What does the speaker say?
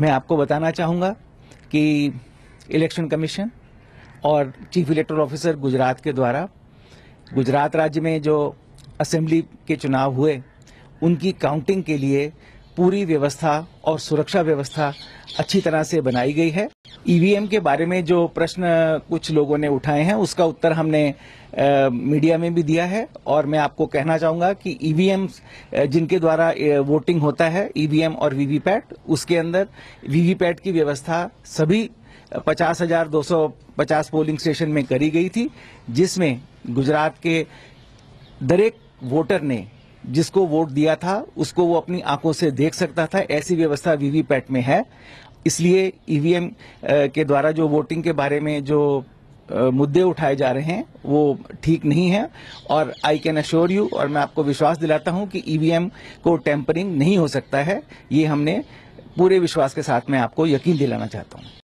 मैं आपको बताना चाहूँगा कि इलेक्शन कमीशन और चीफ इलेक्टोरल ऑफिसर गुजरात के द्वारा गुजरात राज्य में जो असेंबली के चुनाव हुए उनकी काउंटिंग के लिए पूरी व्यवस्था और सुरक्षा व्यवस्था अच्छी तरह से बनाई गई है ईवीएम के बारे में जो प्रश्न कुछ लोगों ने उठाए हैं उसका उत्तर हमने आ, मीडिया में भी दिया है और मैं आपको कहना चाहूंगा कि ईवीएम जिनके द्वारा वोटिंग होता है ईवीएम और वीवीपैट उसके अंदर वीवीपैट की व्यवस्था सभी पचास हजार दो सौ पचास पोलिंग स्टेशन में करी गई थी जिसमें गुजरात के दरेक वोटर ने जिसको वोट दिया था उसको वो अपनी आंखों से देख सकता था ऐसी व्यवस्था वीवीपैट में है इसलिए ईवीएम के द्वारा जो वोटिंग के बारे में जो मुद्दे उठाए जा रहे हैं वो ठीक नहीं है और आई कैन अश्योर यू और मैं आपको विश्वास दिलाता हूं कि ईवीएम को टेम्परिंग नहीं हो सकता है ये हमने पूरे विश्वास के साथ मैं आपको यकीन दिलाना चाहता हूं